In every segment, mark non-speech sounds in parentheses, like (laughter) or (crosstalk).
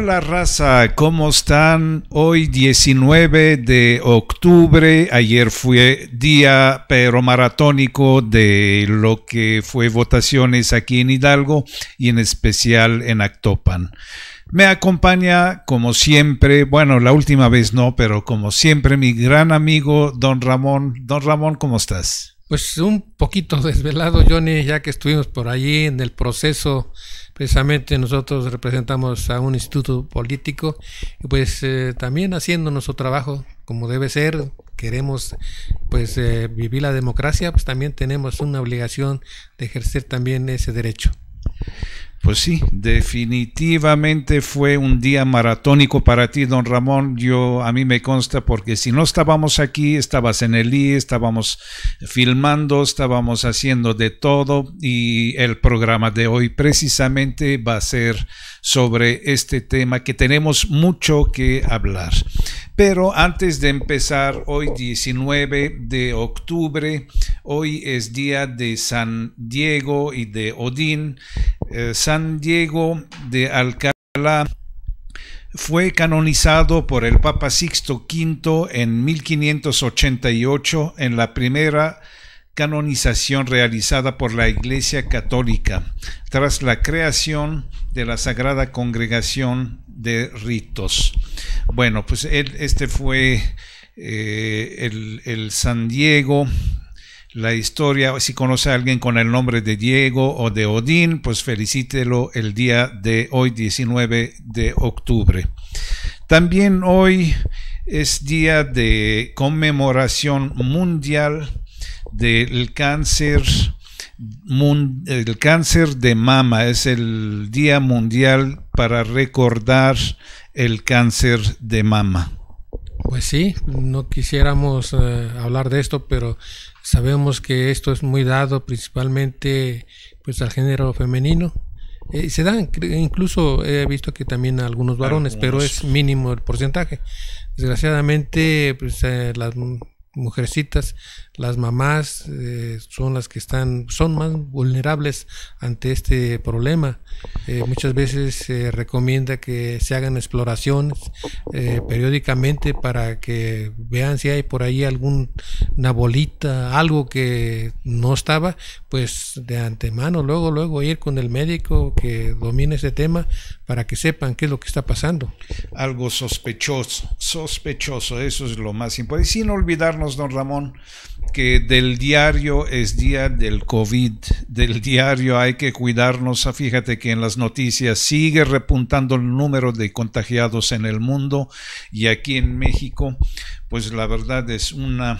Hola raza, ¿cómo están? Hoy 19 de octubre, ayer fue día pero maratónico de lo que fue votaciones aquí en Hidalgo y en especial en Actopan. Me acompaña, como siempre, bueno, la última vez no, pero como siempre, mi gran amigo Don Ramón. Don Ramón, ¿cómo estás? Pues un poquito desvelado, Johnny, ya que estuvimos por allí en el proceso precisamente nosotros representamos a un instituto político y pues eh, también haciendo nuestro trabajo como debe ser, queremos pues eh, vivir la democracia, pues también tenemos una obligación de ejercer también ese derecho. Pues sí, definitivamente fue un día maratónico para ti, don Ramón. Yo a mí me consta porque si no estábamos aquí, estabas en el I, estábamos filmando, estábamos haciendo de todo y el programa de hoy precisamente va a ser sobre este tema que tenemos mucho que hablar. Pero antes de empezar, hoy 19 de octubre, Hoy es día de San Diego y de Odín. Eh, San Diego de Alcalá fue canonizado por el Papa Sixto V en 1588 en la primera canonización realizada por la Iglesia Católica tras la creación de la Sagrada Congregación de Ritos. Bueno, pues este fue eh, el San Diego la historia. Si conoce a alguien con el nombre de Diego o de Odín, pues felicítelo el día de hoy, 19 de octubre. También hoy es día de conmemoración mundial del cáncer el cáncer de mama es el Día Mundial para recordar el cáncer de mama. Pues sí, no quisiéramos eh, hablar de esto, pero Sabemos que esto es muy dado principalmente pues al género femenino. Eh, se dan, incluso he visto que también algunos varones, pero es mínimo el porcentaje. Desgraciadamente, pues, eh, las mujercitas las mamás eh, son las que están, son más vulnerables ante este problema. Eh, muchas veces se recomienda que se hagan exploraciones eh, periódicamente para que vean si hay por ahí alguna bolita, algo que no estaba, pues de antemano, luego, luego ir con el médico que domine ese tema para que sepan qué es lo que está pasando. Algo sospechoso, sospechoso, eso es lo más importante. Sin olvidarnos, don Ramón, que del diario es día del COVID, del diario hay que cuidarnos. Ah, fíjate que en las noticias sigue repuntando el número de contagiados en el mundo y aquí en México, pues la verdad es una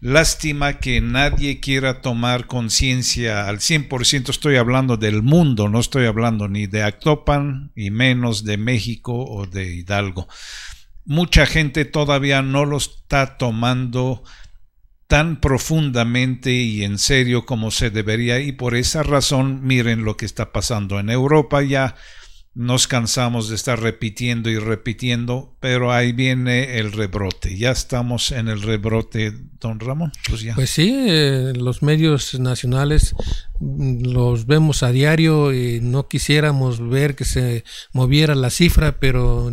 lástima que nadie quiera tomar conciencia al 100%. Estoy hablando del mundo, no estoy hablando ni de Actopan y menos de México o de Hidalgo. Mucha gente todavía no lo está tomando tan profundamente y en serio como se debería y por esa razón miren lo que está pasando en Europa ya nos cansamos de estar repitiendo y repitiendo, pero ahí viene el rebrote. Ya estamos en el rebrote, don Ramón. Pues, ya. Pues sí, eh, los medios nacionales mm, los vemos a diario y no quisiéramos ver que se moviera la cifra, pero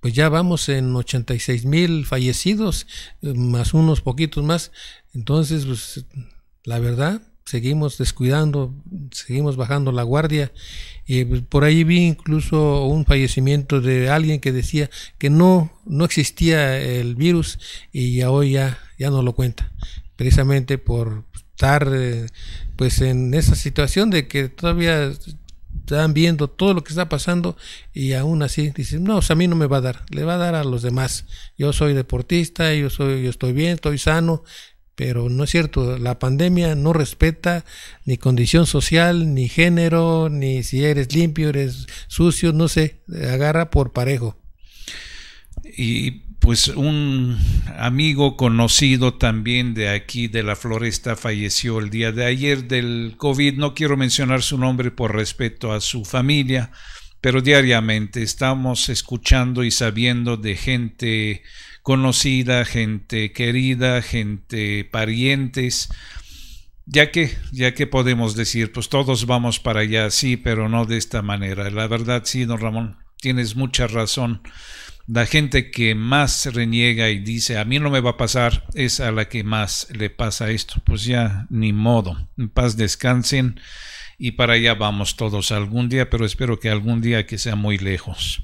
pues ya vamos en 86 mil fallecidos, eh, más unos poquitos más. Entonces, pues, la verdad, seguimos descuidando, seguimos bajando la guardia. y pues, por ahí vi incluso un fallecimiento de alguien que decía que no, no existía el virus y ya hoy ya, ya no lo cuenta, precisamente por estar eh, pues en esa situación de que todavía están viendo todo lo que está pasando y aún así dicen, no, a mí no me va a dar, le va a dar a los demás. Yo soy deportista, yo soy, yo estoy bien, estoy sano, pero no es cierto, la pandemia no respeta ni condición social, ni género, ni si eres limpio, eres sucio, no sé, agarra por parejo. Y pues un amigo conocido también de aquí de la floresta falleció el día de ayer del COVID. No quiero mencionar su nombre por respeto a su familia, pero diariamente estamos escuchando y sabiendo de gente conocida, gente querida, gente parientes, ya que, ya que podemos decir, pues todos vamos para allá, sí, pero no de esta manera. La verdad, sí, don Ramón, tienes mucha razón. La gente que más reniega y dice, a mí no me va a pasar, es a la que más le pasa esto. Pues ya, ni modo. En paz descansen y para allá vamos todos algún día, pero espero que algún día que sea muy lejos.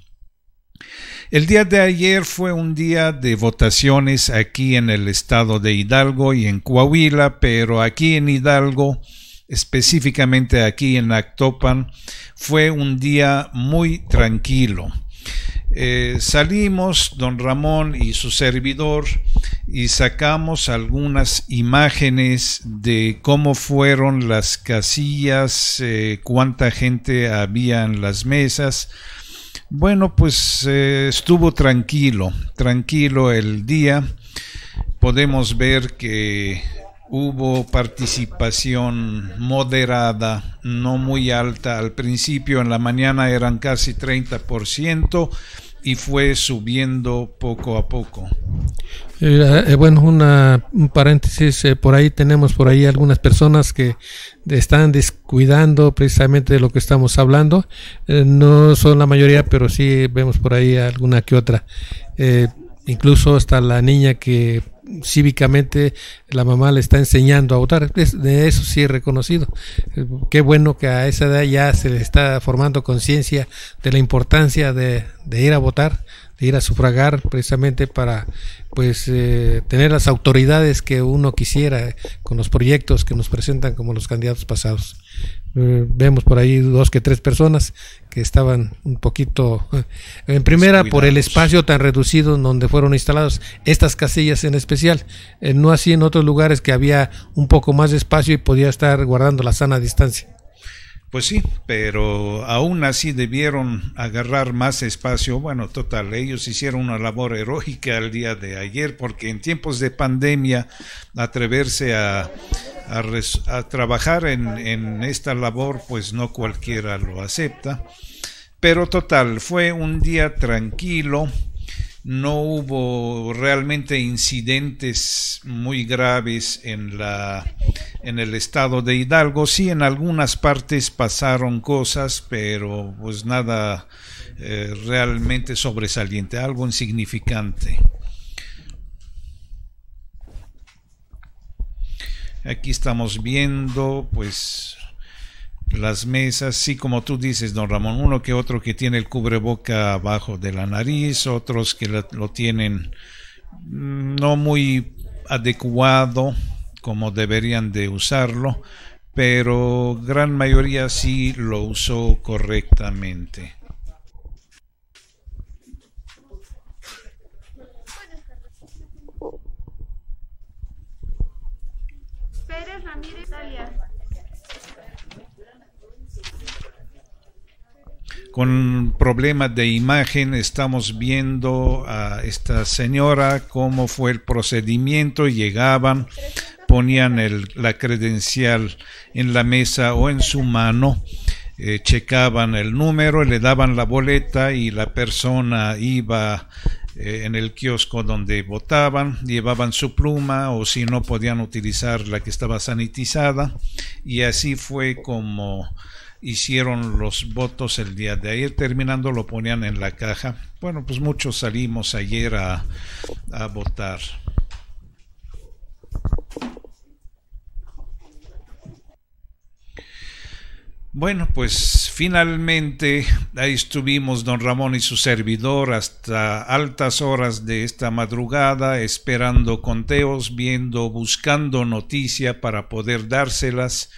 El día de ayer fue un día de votaciones aquí en el estado de Hidalgo y en Coahuila, pero aquí en Hidalgo, específicamente aquí en Actopan, fue un día muy tranquilo. Eh, salimos, don Ramón y su servidor, y sacamos algunas imágenes de cómo fueron las casillas, eh, cuánta gente había en las mesas. Bueno, pues eh, estuvo tranquilo, tranquilo el día. Podemos ver que hubo participación moderada, no muy alta al principio, en la mañana eran casi 30%, y fue subiendo poco a poco. Eh, eh, bueno, una, un paréntesis, eh, por ahí tenemos por ahí algunas personas que están descuidando precisamente de lo que estamos hablando. no son la mayoría, pero sí vemos por ahí alguna que otra. incluso hasta la niña que cívicamente la mamá le está enseñando a votar. de eso sí he reconocido. Eh, qué bueno que a esa edad ya se le está formando conciencia de la importancia de, ir a votar, de ir a sufragar precisamente para pues eh, tener las autoridades que uno quisiera con los proyectos que nos presentan como los candidatos pasados. Eh, vemos por ahí dos que tres personas que estaban un poquito eh, en primera por el espacio tan reducido en donde fueron instaladas estas casillas en especial eh, no así en otros lugares que había un poco más de espacio y podía estar guardando la sana distancia pues sí, pero aún así debieron agarrar más espacio. Bueno, total, ellos hicieron una labor heroica el día de ayer porque en tiempos de pandemia atreverse a, trabajar en esta labor, pues no cualquiera lo acepta. Pero total, fue un día tranquilo no hubo realmente incidentes muy graves en, la, en el estado de Hidalgo. Sí, en algunas partes pasaron cosas, pero pues nada eh, realmente sobresaliente, algo insignificante. Aquí estamos viendo pues las mesas, sí, como tú dices, don Ramón, uno que otro que tiene el cubreboca abajo de la nariz, otros que lo, tienen mm, no muy adecuado como deberían de usarlo, pero gran mayoría sí lo usó correctamente. con problemas de imagen. Estamos viendo a esta señora cómo fue el procedimiento. Llegaban, ponían el, la credencial en la mesa o en su mano. Eh, checaban el número, le daban la boleta y la persona iba eh, en el kiosco donde votaban, llevaban su pluma o si no podían utilizar la que estaba sanitizada y así fue como hicieron los votos el día de ayer. Terminando lo ponían en la caja. Bueno, pues muchos salimos ayer a, votar. Bueno, pues finalmente ahí estuvimos don Ramón y su servidor hasta altas horas de esta madrugada esperando conteos, viendo, buscando noticia para poder dárselas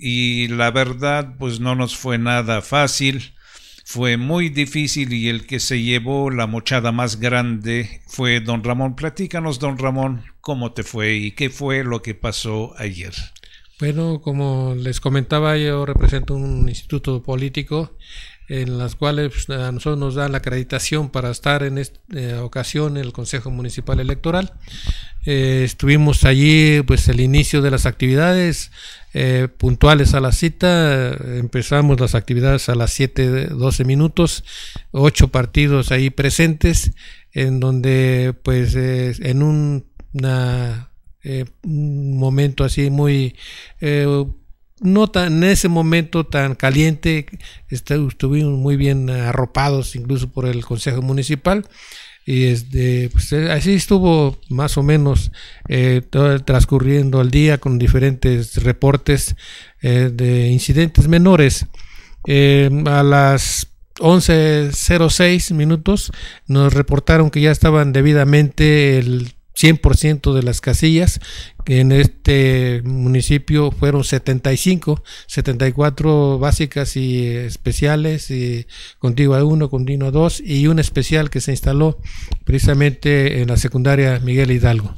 y la verdad pues no nos fue nada fácil, fue muy difícil y el que se llevó la mochada más grande fue don Ramón. Platícanos don Ramón cómo te fue y qué fue lo que pasó ayer. Bueno, como les comentaba, yo represento un instituto político en las cuales pues, a nosotros nos dan la acreditación para estar en esta eh, ocasión en el Consejo Municipal Electoral. Eh, estuvimos allí pues el inicio de las actividades, eh, puntuales a la cita. Empezamos las actividades a las 7, 12 minutos, ocho partidos ahí presentes, en donde pues eh, en eh, un, momento así muy... no tan, en ese momento tan caliente, estuvimos muy bien arropados incluso por el Consejo Municipal y este, pues, eh, así estuvo más o menos eh, transcurriendo el día con diferentes reportes eh, de incidentes menores. a las 11.06 minutos nos reportaron que ya estaban debidamente el 100% de las casillas en este municipio fueron 75, 74 básicas y especiales, y uno, contigo a dos, y un especial que se instaló precisamente en la secundaria Miguel Hidalgo.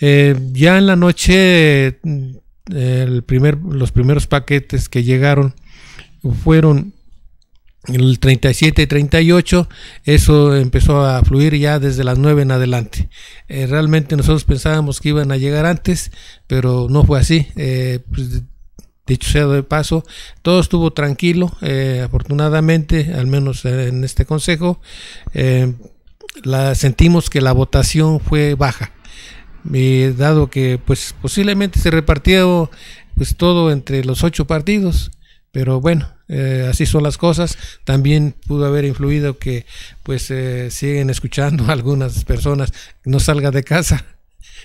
Eh, ya en la noche, mm, el los primeros paquetes que llegaron fueron el 37 y 38, eso empezó a fluir ya desde las 9 en adelante. Eh, realmente nosotros pensábamos que iban a llegar antes, pero no fue así. Eh, pues, dicho sea de paso, todo estuvo tranquilo, eh, afortunadamente, al menos en este consejo. la, sentimos que la votación fue baja. dado que pues posiblemente se repartió pues todo entre los ocho partidos, pero bueno, eh, así son las cosas. También pudo haber influido que pues eh, siguen escuchando (laughs) algunas personas, no salga de casa. (laughs)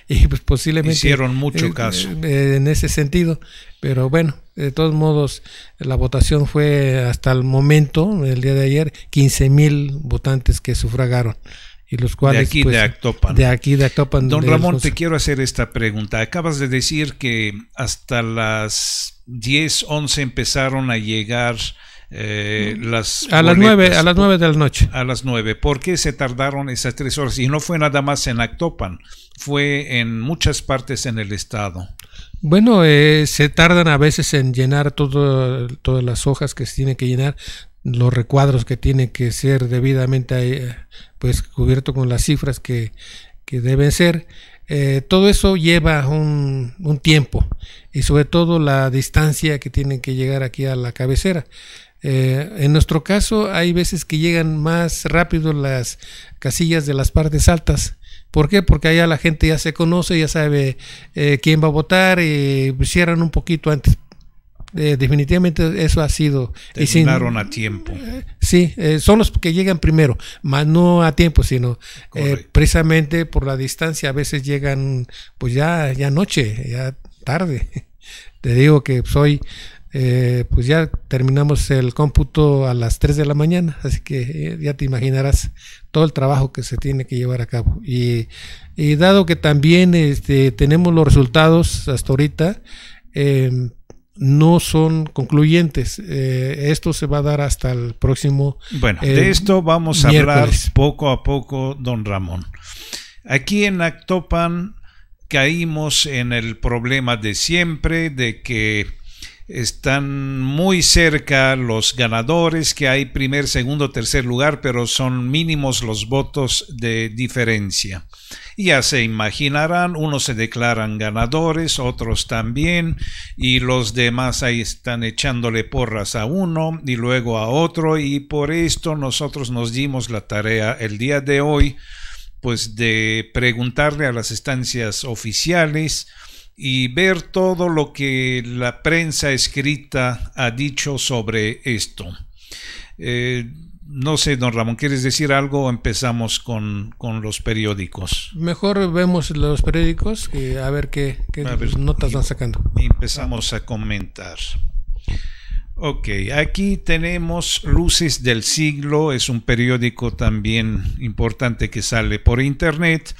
Y pues posiblemente... Hicieron mucho eh, caso. en ese sentido. Pero bueno, de todos modos, la votación fue hasta el momento, el día de ayer, 15 mil votantes que sufragaron y los cuales... Pues, de aquí de Actopan. aquí Don Ramón, te quiero hacer esta pregunta. Acabas de decir que hasta las 10, 11 empezaron a llegar... Eh, mm. las a las nueve a las nueve de la noche a las nueve ¿por qué se tardaron esas tres horas y no fue nada más en Actopan fue en muchas partes en el estado bueno eh, se tardan a veces en llenar todas las hojas que se tienen que llenar los recuadros que tienen que ser debidamente eh, pues cubierto con las cifras que, que deben ser. Eh, todo eso lleva un, tiempo y sobre todo la distancia que tienen que llegar aquí a la cabecera. Eh, en nuestro caso hay veces que llegan más rápido las casillas de las partes altas. ¿Por qué? Porque allá la gente ya se conoce, ya sabe eh, quién va a votar y cierran un poquito antes eh, definitivamente eso ha sido. y a tiempo. Eh, sí, eh, son los que llegan primero, más no a tiempo, sino precisamente por la distancia. A veces llegan, pues ya, ya noche, ya tarde. (laughs) Te digo que soy. pues ya terminamos el cómputo a las 3 de la mañana, así que ya te imaginarás todo el trabajo que se tiene que llevar a cabo. Y, dado que también este, tenemos los resultados hasta ahorita, em, no son concluyentes. Eh, esto se va a dar hasta el próximo. Bueno, eh, de esto vamos a hablar poco a poco, don Ramón. Aquí en Actopan caímos en el problema de siempre de que están muy cerca los ganadores, que hay primer, segundo, tercer lugar, pero son mínimos los votos de diferencia. Ya se imaginarán, unos se declaran ganadores, otros también, y los demás ahí están echándole porras a uno y luego a otro, y por esto nosotros nos dimos la tarea el día de hoy, pues de preguntarle a las estancias oficiales, y ver todo lo que la prensa escrita ha dicho sobre esto. Eh, no sé, don Ramón, ¿quieres decir algo o empezamos con, los periódicos? Mejor vemos los periódicos a ver qué, qué notas van sacando. Empezamos a comentar. Ok, aquí tenemos Luces del Siglo, es un periódico también importante que sale por internet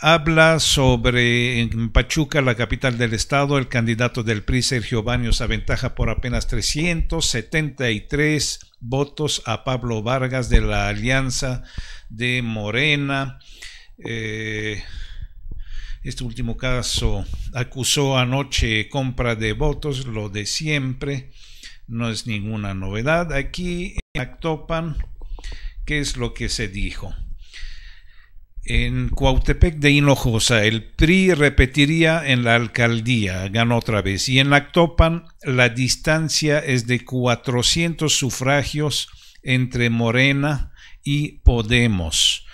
habla sobre en Pachuca, la capital del estado, el candidato del PRI, Sergio Baños, aventaja por apenas 373 votos a Pablo Vargas de la Alianza de Morena. Eh, este último caso acusó anoche compra de votos, lo de siempre, no es ninguna novedad. Aquí en Actopan, ¿qué es lo que se dijo? En Cuautepec de Hinojosa, el PRI repetiría en la alcaldía, ganó otra vez. Y en Actopan la distancia es de 400 sufragios entre Morena y Podemos.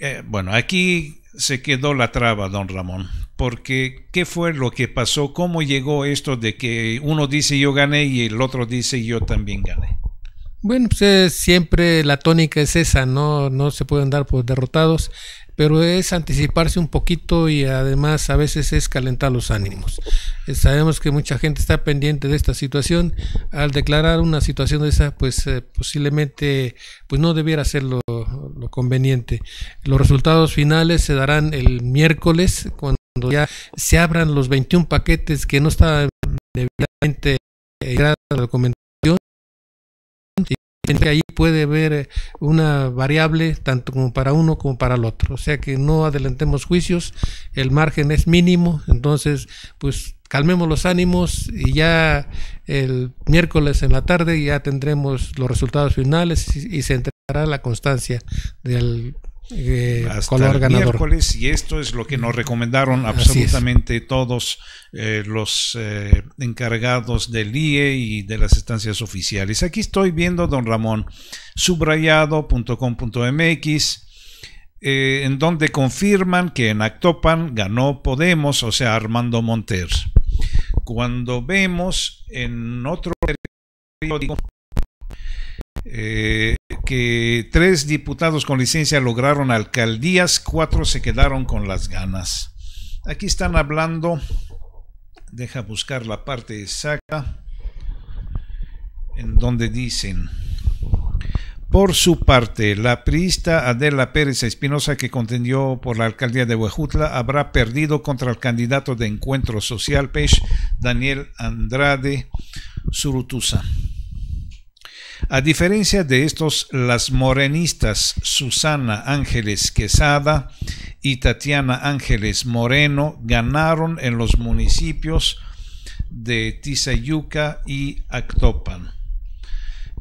Eh, bueno, aquí se quedó la traba, don Ramón, porque ¿qué fue lo que pasó? ¿Cómo llegó esto de que uno dice yo gané y el otro dice yo también gané? Bueno, pues, eh, siempre la tónica es esa, ¿no? No se pueden dar por derrotados pero es anticiparse un poquito y además a veces es calentar los ánimos. Eh, sabemos que mucha gente está pendiente de esta situación. Al declarar una situación de esa, pues eh, posiblemente pues no debiera ser lo, conveniente. Los resultados finales se darán el miércoles cuando ya se abran los 21 paquetes que no estaban debidamente eh, grado documentación ahí puede haber eh, una variable tanto como para uno como para el otro. O sea que no adelantemos juicios, el margen es mínimo, entonces pues calmemos los ánimos y ya el miércoles en la tarde ya tendremos los resultados finales y, y se entregará la constancia del eh, Hasta el Miércoles, y esto es lo que nos recomendaron absolutamente todos eh, los eh, encargados del IE y de las estancias oficiales. Aquí estoy viendo, don Ramón, subrayado.com.mx. en donde confirman que en Actopan ganó Podemos, o sea, Armando Monter. Cuando vemos en otro periódico eh, que tres diputados con licencia lograron alcaldías, cuatro se quedaron con las ganas. Aquí están hablando, deja buscar la parte exacta, en donde dicen... Por su parte, la priista Adela Pérez Espinosa, que contendió por la alcaldía de Huejutla, habrá perdido contra el candidato de Encuentro Social Daniel Andrade Surutusa. A diferencia de estos, las morenistas Susana Ángeles Quesada y Tatiana Ángeles Moreno ganaron en los municipios de Tizayuca y Actopan.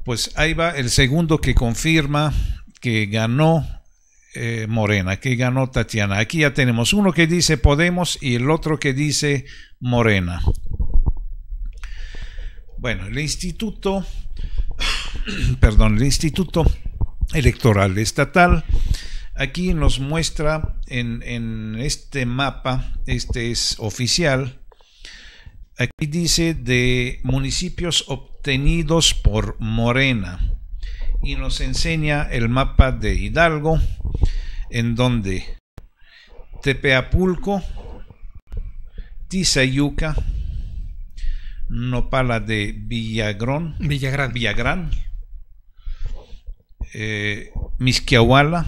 Pues ahí va el segundo que confirma que ganó eh, Morena, que ganó Tatiana. Aquí ya tenemos uno que dice Podemos y el otro que dice Morena. Bueno, el instituto (clears throat) perdón, el Instituto Electoral Estatal. Aquí nos muestra en, este mapa, este es oficial, aquí dice de municipios obtenidos por Morena y nos enseña el mapa de Hidalgo, en donde Tepeapulco, Tizayuca, Nopala de Villagrón. Villagrán. Villagrán. Eh, Misquiahuala,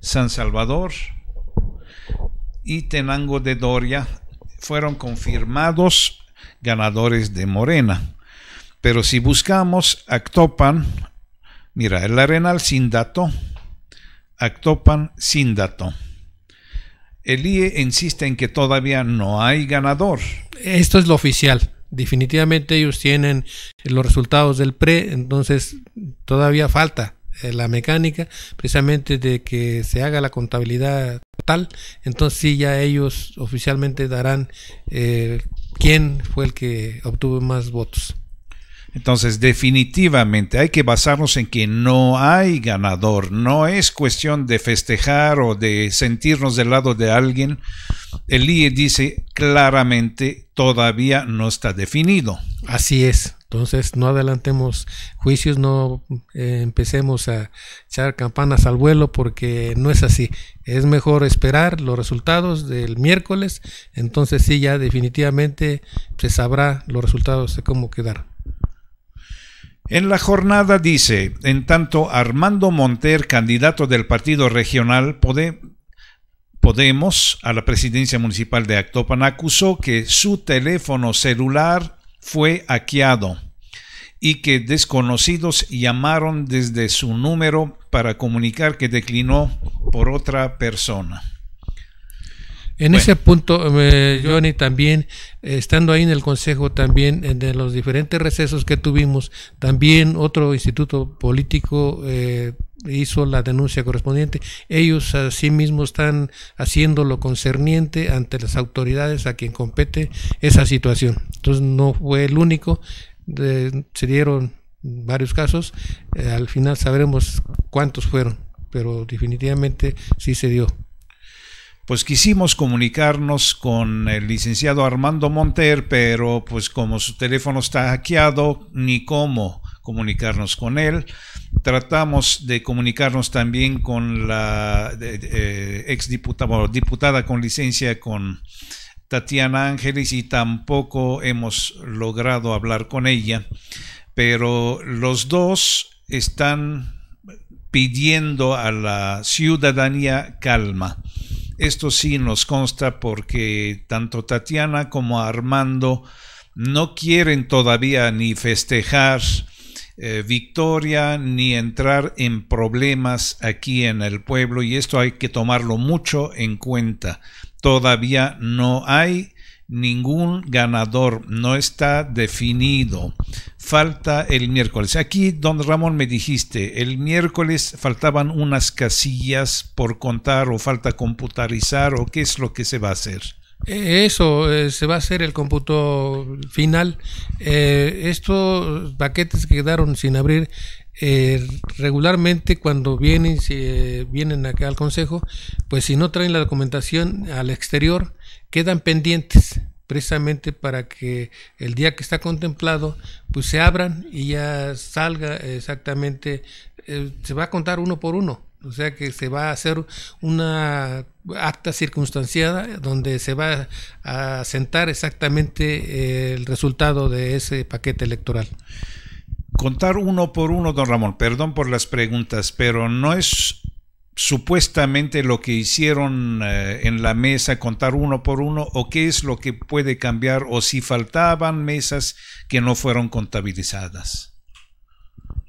San Salvador y Tenango de Doria fueron confirmados ganadores de Morena. Pero si buscamos Actopan, mira, el Arenal sin dato, Actopan sin dato el IE insiste en que todavía no hay ganador. Esto es lo oficial. Definitivamente ellos tienen los resultados del PRE, entonces todavía falta eh, la mecánica precisamente de que se haga la contabilidad total. Entonces sí, ya ellos oficialmente darán eh, quién fue el que obtuvo más votos. Entonces, definitivamente hay que basarnos en que no hay ganador, no es cuestión de festejar o de sentirnos del lado de alguien. El IE dice claramente todavía no está definido. Así es. Entonces, no adelantemos juicios, no eh, empecemos a echar campanas al vuelo porque no es así. Es mejor esperar los resultados del miércoles, entonces sí, ya definitivamente se pues, sabrá los resultados de cómo quedar. En la jornada dice, en tanto Armando Monter, candidato del Partido Regional Podemos a la presidencia municipal de Actopan, acusó que su teléfono celular fue hackeado y que desconocidos llamaron desde su número para comunicar que declinó por otra persona. En ese punto, eh, Johnny, también, eh, estando ahí en el Consejo, también en eh, los diferentes recesos que tuvimos, también otro instituto político hizo la denuncia correspondiente. Ellos así sí están haciendo lo concerniente ante las autoridades a quien compete esa situación. Entonces no fue el único, se dieron varios casos, al final sabremos cuántos fueron, pero definitivamente sí se dio pues quisimos comunicarnos con el licenciado Armando Monter, pero pues como su teléfono está hackeado, ni cómo comunicarnos con él. Tratamos de comunicarnos también con la eh, ex diputada, diputada con licencia, con Tatiana Ángeles, y tampoco hemos logrado hablar con ella. Pero los dos están pidiendo a la ciudadanía calma. Esto sí nos consta porque tanto Tatiana como Armando no quieren todavía ni festejar eh, victoria ni entrar en problemas aquí en el pueblo y esto hay que tomarlo mucho en cuenta. Todavía no hay ningún ganador, no está definido. Falta el miércoles. Aquí, don Ramón, me dijiste, el miércoles faltaban unas casillas por contar o falta computarizar o qué es lo que se va a hacer. Eh, eso, eh, se va a hacer el cómputo final. Eh, estos paquetes que quedaron sin abrir, regularmente cuando vienen, si, vienen acá al Consejo, pues si no traen la documentación al exterior, quedan pendientes precisamente para que el día que está contemplado pues se abran y ya salga exactamente, eh, se va a contar uno por uno. O sea que se va a hacer una acta circunstanciada donde se va a sentar exactamente eh, el resultado de ese paquete electoral. Contar uno por uno, don Ramón, perdón por las preguntas, pero no es supuestamente lo que hicieron eh, en la mesa, contar uno por uno, o qué es lo que puede cambiar, o si faltaban mesas que no fueron contabilizadas.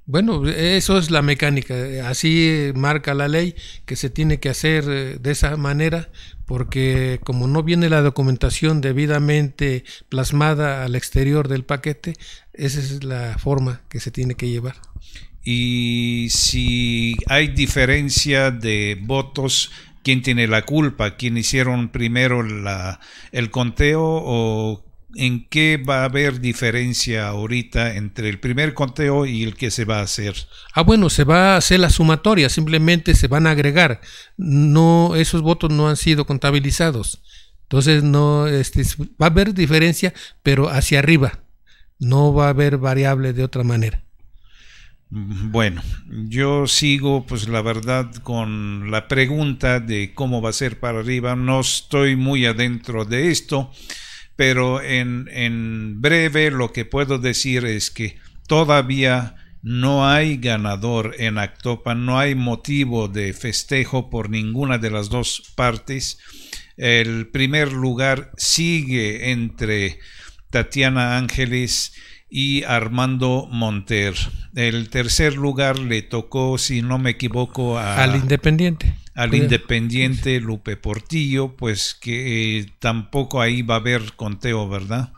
Bueno, eso es la mecánica, así eh, marca la ley que se tiene que hacer eh, de esa manera, porque como no viene la documentación debidamente plasmada al exterior del paquete, esa es la forma que se tiene que llevar y si hay diferencia de votos, ¿quién tiene la culpa? ¿Quién hicieron primero la, el conteo o en qué va a haber diferencia ahorita entre el primer conteo y el que se va a hacer? Ah, bueno, se va a hacer la sumatoria, simplemente se van a agregar. No, esos votos no han sido contabilizados. Entonces no este, va a haber diferencia, pero hacia arriba. No va a haber variable de otra manera. Mm, bueno, yo sigo pues la verdad con la pregunta de cómo va a ser para arriba. No estoy muy adentro de esto, pero en, breve lo que puedo decir es que todavía no hay ganador en Actopa, no hay motivo de festejo por ninguna de las dos partes. El primer lugar sigue entre Tatiana Ángeles y Armando Monter. El tercer lugar le tocó, si no me equivoco, al Independiente. Al Independiente Lupe Portillo, pues que eh, tampoco ahí va a haber conteo, ¿verdad?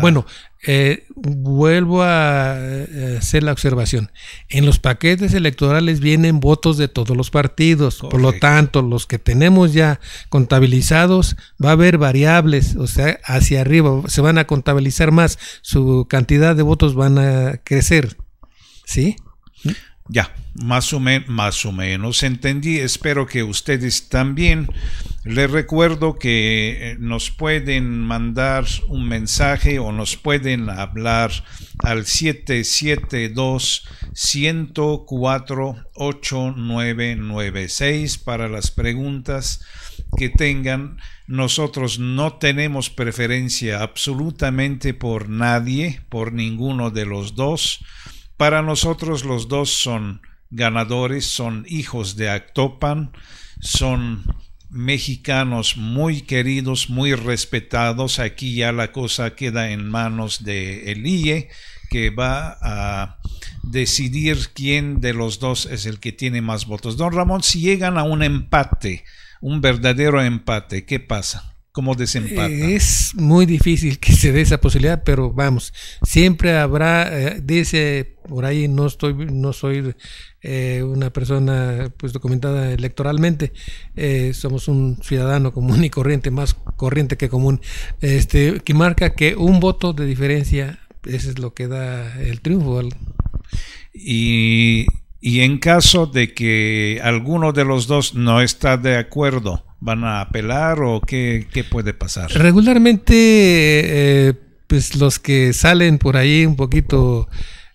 Bueno, eh, vuelvo a eh, hacer la observación. En los paquetes electorales vienen votos de todos los partidos. Por lo tanto, los que tenemos ya contabilizados, va a haber variables, o sea, hacia arriba. Se van a contabilizar más. Su cantidad de votos van a crecer. ¿Sí? Ya, más o, menos entendí. Espero que ustedes también. Les recuerdo que eh, nos pueden mandar un mensaje o nos pueden hablar al 772-104-8996 para las preguntas que tengan. Nosotros no tenemos preferencia absolutamente por nadie, por ninguno de los dos para nosotros los dos son ganadores, son hijos de Actopan, son mexicanos muy queridos, muy respetados. Aquí ya la cosa queda en manos de el e, que va a decidir quién de los dos es el que tiene más votos. Don Ramón, si llegan a un empate, un verdadero empate, ¿qué pasa? ...como desempata. Es muy difícil que se dé esa posibilidad, pero vamos, siempre habrá, eh, dice, por ahí no estoy, no soy eh, una persona pues documentada electoralmente, eh, somos un ciudadano común y corriente, más corriente que común, este, que marca que un voto de diferencia, ese es lo que da el triunfo. Y, y en caso de que alguno de los dos no está de acuerdo, ¿Van a apelar o qué, puede pasar? Regularmente, eh, pues los que salen por ahí un poquito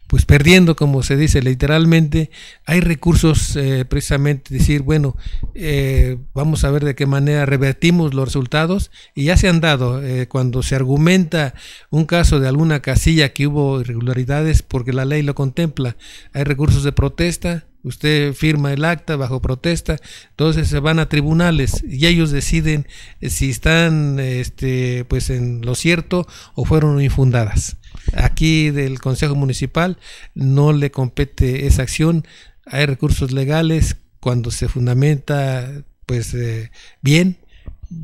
pues perdiendo, como se dice literalmente, hay recursos eh, precisamente decir, bueno, eh, vamos a ver de qué manera revertimos los resultados y ya se han dado. Eh, cuando se argumenta un caso de alguna casilla que hubo irregularidades porque la ley lo contempla, hay recursos de protesta, Usted firma el acta bajo protesta, entonces se van a tribunales y ellos deciden si están este, pues en lo cierto o fueron infundadas. Aquí del Consejo Municipal no le compete esa acción. Hay recursos legales cuando se fundamenta pues eh, bien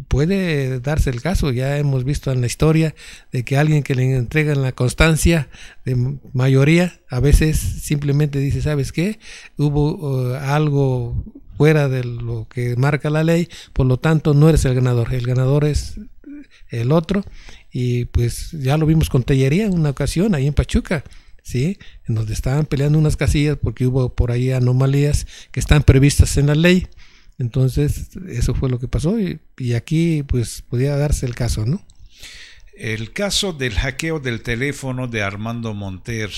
puede darse el caso, ya hemos visto en la historia de que alguien que le entregan la constancia de mayoría, a veces simplemente dice, ¿sabes qué? Hubo algo fuera de lo que marca la ley, por lo tanto no eres el ganador, el ganador es el otro y pues ya lo vimos con Tellería una ocasión ahí en Pachuca. ¿Sí? En donde estaban peleando unas casillas porque hubo por ahí anomalías que están previstas en la ley. Entonces, eso fue lo que pasó y, aquí pues podía darse el caso, ¿no? El caso del hackeo del teléfono de Armando Monter,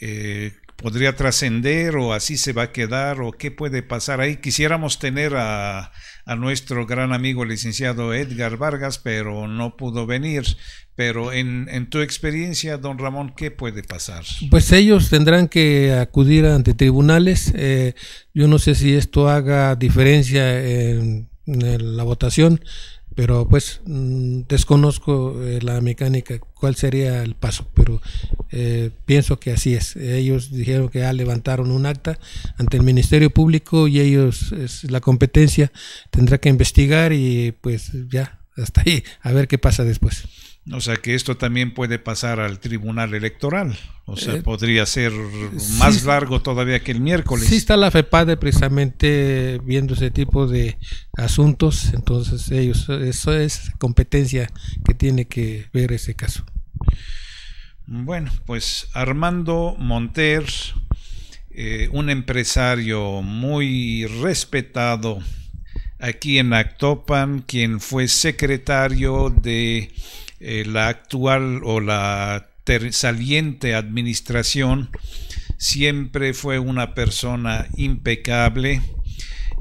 eh, ¿podría trascender o así se va a quedar o qué puede pasar ahí? Quisiéramos tener a a nuestro gran amigo licenciado Edgar Vargas, pero no pudo venir. Pero en, tu experiencia, don Ramón, ¿qué puede pasar? Pues ellos tendrán que acudir ante tribunales. Eh, yo no sé si esto haga diferencia en la votación pero pues mm, desconozco eh, la mecánica, cuál sería el paso, pero eh, pienso que así es. Ellos dijeron que ya levantaron un acta ante el Ministerio Público y ellos, es la competencia, tendrá que investigar y pues ya, hasta ahí, a ver qué pasa después. O sea que esto también puede pasar al tribunal electoral. O sea, eh, podría ser más largo todavía que el miércoles. Sí, está la FEPADE precisamente viendo ese tipo de asuntos. Entonces, ellos, eso es competencia que tiene que ver ese caso. Bueno, pues Armando Monter, eh, un empresario muy respetado aquí en Actopan, quien fue secretario de eh, la actual o la saliente administración siempre fue una persona impecable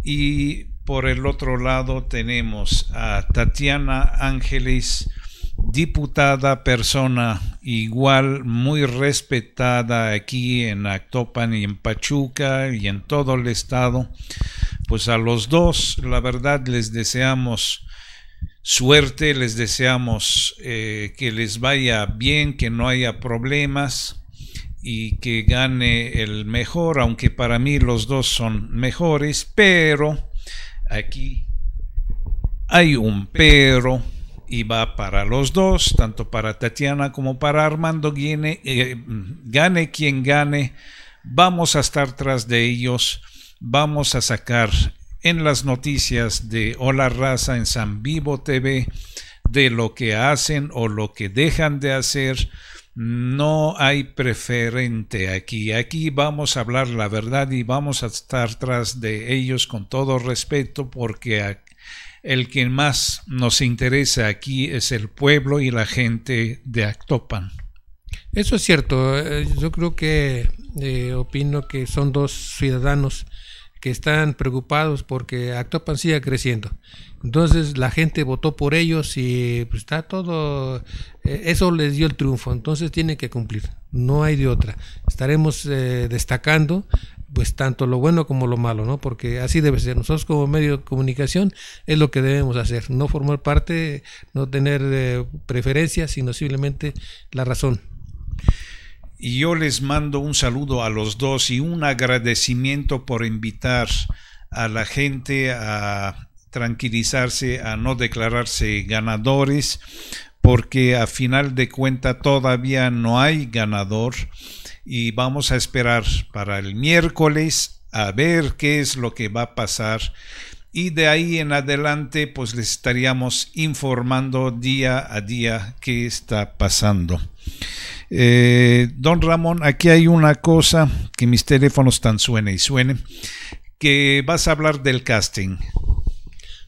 y por el otro lado tenemos a Tatiana Ángeles, diputada persona igual muy respetada aquí en Actopan y en Pachuca y en todo el estado. Pues a los dos, la verdad les deseamos Suerte les deseamos eh, que les vaya bien, que no haya problemas y que gane el mejor, aunque para mí los dos son mejores, pero aquí hay un pero y va para los dos, tanto para Tatiana como para Armando. Gane, eh, gane quien gane, vamos a estar tras de ellos, vamos a sacar en las noticias de Hola Raza en San Vivo TV de lo que hacen o lo que dejan de hacer. No hay preferente aquí. Aquí vamos a hablar la verdad y vamos a estar tras de ellos con todo respeto porque el que más nos interesa aquí es el pueblo y la gente de Actopan. Eso es cierto. Eh, yo creo que eh, opino que son dos ciudadanos que están preocupados porque Actopan siga creciendo. Entonces la gente votó por ellos y pues, está todo, eh, eso les dio el triunfo, entonces tiene que cumplir, no hay de otra. Estaremos eh, destacando pues tanto lo bueno como lo malo, ¿no? Porque así debe ser. Nosotros como medio de comunicación es lo que debemos hacer, no formar parte, no tener eh, preferencias, sino simplemente la razón. Y yo les mando un saludo a los dos y un agradecimiento por invitar a la gente a tranquilizarse, a no declararse ganadores, porque a final de cuenta todavía no hay ganador y vamos a esperar para el miércoles a ver qué es lo que va a pasar y de ahí en adelante pues les estaríamos informando día a día qué está pasando. Eh, don Ramón, aquí hay una cosa que mis teléfonos tan suene y suene, que vas a hablar del casting.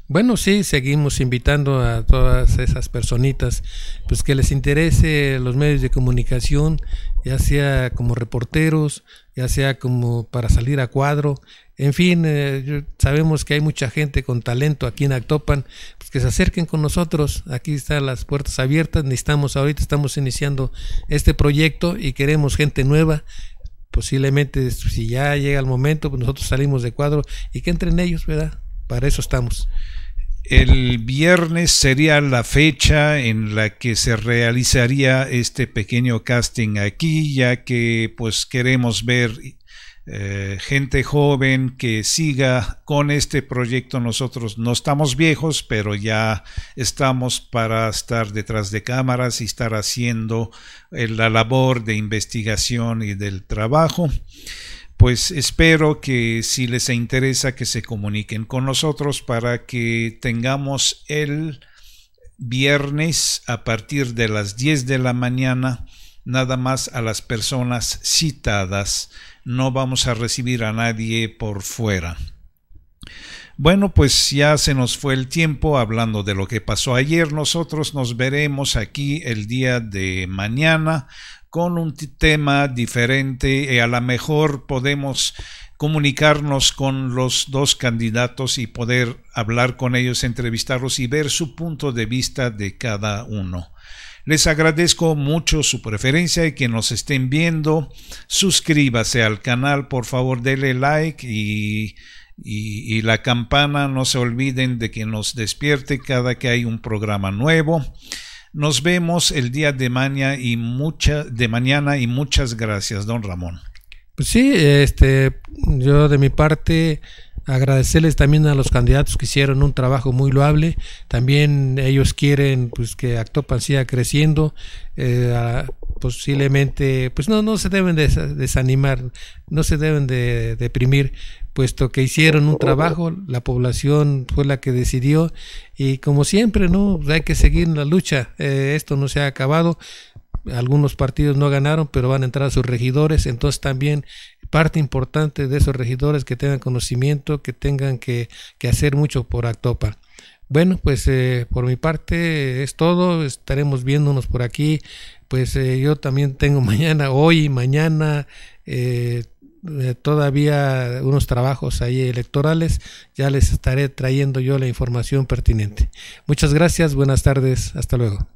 Bueno, sí, seguimos invitando a todas esas personitas, pues que les interese los medios de comunicación, ya sea como reporteros, ya sea como para salir a cuadro, en fin, eh, sabemos que hay mucha gente con talento aquí en Actopan, pues que se acerquen con nosotros, aquí están las puertas abiertas, necesitamos ahorita, estamos iniciando este proyecto y queremos gente nueva, posiblemente si ya llega el momento, pues nosotros salimos de cuadro y que entren ellos, ¿verdad? para eso estamos. El viernes sería la fecha en la que se realizaría este pequeño casting aquí, ya que pues queremos ver eh, gente joven que siga con este proyecto. Nosotros no estamos viejos, pero ya estamos para estar detrás de cámaras y estar haciendo eh, la labor de investigación y del trabajo pues espero que si les interesa que se comuniquen con nosotros para que tengamos el viernes a partir de las 10 de la mañana nada más a las personas citadas. No vamos a recibir a nadie por fuera. Bueno, pues ya se nos fue el tiempo hablando de lo que pasó ayer. Nosotros nos veremos aquí el día de mañana con un tema diferente. y eh, a lo mejor podemos comunicarnos con los dos candidatos y poder hablar con ellos, entrevistarlos y ver su punto de vista de cada uno. Les agradezco mucho su preferencia y que nos estén viendo. Suscríbase al canal, por favor, dele like y, y la campana. No se olviden de que nos despierte cada que hay un programa nuevo. Nos vemos el día de mañana y mucha, de mañana y muchas gracias, don Ramón. Pues sí, este, yo de mi parte agradecerles también a los candidatos que hicieron un trabajo muy loable. También ellos quieren pues que Actopan siga creciendo. Eh, posiblemente, pues no, no se deben desanimar, no se deben de deprimir, puesto que hicieron un trabajo, la población fue la que decidió y como siempre, ¿no? Pues hay que seguir en la lucha, eh, esto no se ha acabado, algunos partidos no ganaron, pero van a entrar a sus regidores, entonces también parte importante de esos regidores que tengan conocimiento, que tengan que, que hacer mucho por Actopa. Bueno, pues eh, por mi parte es todo, estaremos viéndonos por aquí pues eh, yo también tengo (laughs) mañana, hoy mañana, eh, eh, todavía unos trabajos ahí electorales. Ya les estaré trayendo yo la información pertinente. Muchas gracias, buenas tardes, hasta luego.